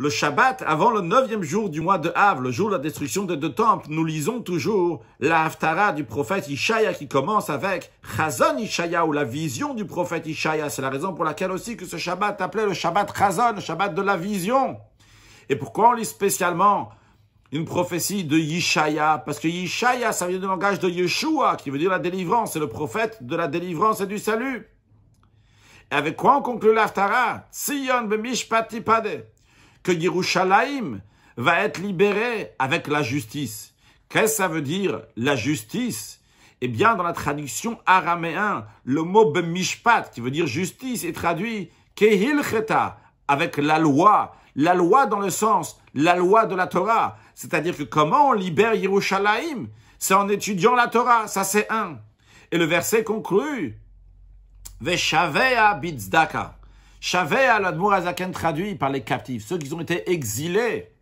le Shabbat, avant le neuvième jour du mois de Havre, le jour de la destruction des deux temples, nous lisons toujours la du prophète Ishaya qui commence avec Chazon Ishaya ou la vision du prophète Ishaya. C'est la raison pour laquelle aussi que ce Shabbat appelait le Shabbat Chazon, le Shabbat de la vision. Et pourquoi on lit spécialement une prophétie de Yishaya Parce que Yishaya, ça vient du langage de Yeshua, qui veut dire la délivrance. C'est le prophète de la délivrance et du salut. Et avec quoi on conclut l'Aftara Sion b'mishpatipade que Yerushalayim va être libéré avec la justice. Qu'est-ce que ça veut dire, la justice Eh bien, dans la traduction araméen, le mot bemishpat, qui veut dire justice, est traduit kehilcheta, avec la loi. La loi dans le sens, la loi de la Torah. C'est-à-dire que comment on libère Yerushalayim C'est en étudiant la Torah, ça c'est un. Et le verset conclut, Veshavea bitzdaka. Chavez l'Admour Azaken traduit par les captifs, ceux qui ont été exilés,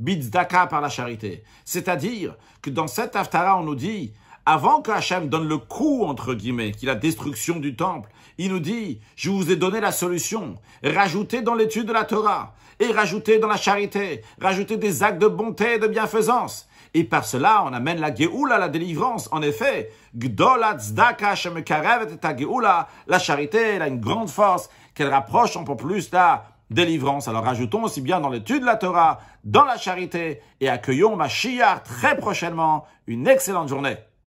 Bitzdaka par la charité. C'est-à-dire que dans cet Haftara, on nous dit avant qu'Hachem donne le coup, entre guillemets, qui est la destruction du temple, il nous dit, je vous ai donné la solution. Rajoutez dans l'étude de la Torah, et rajoutez dans la charité, rajoutez des actes de bonté et de bienfaisance. Et par cela, on amène la à la délivrance. En effet, la charité, elle a une grande force qu'elle rapproche un peu plus la délivrance. Alors rajoutons aussi bien dans l'étude de la Torah, dans la charité, et accueillons Machiach très prochainement. Une excellente journée.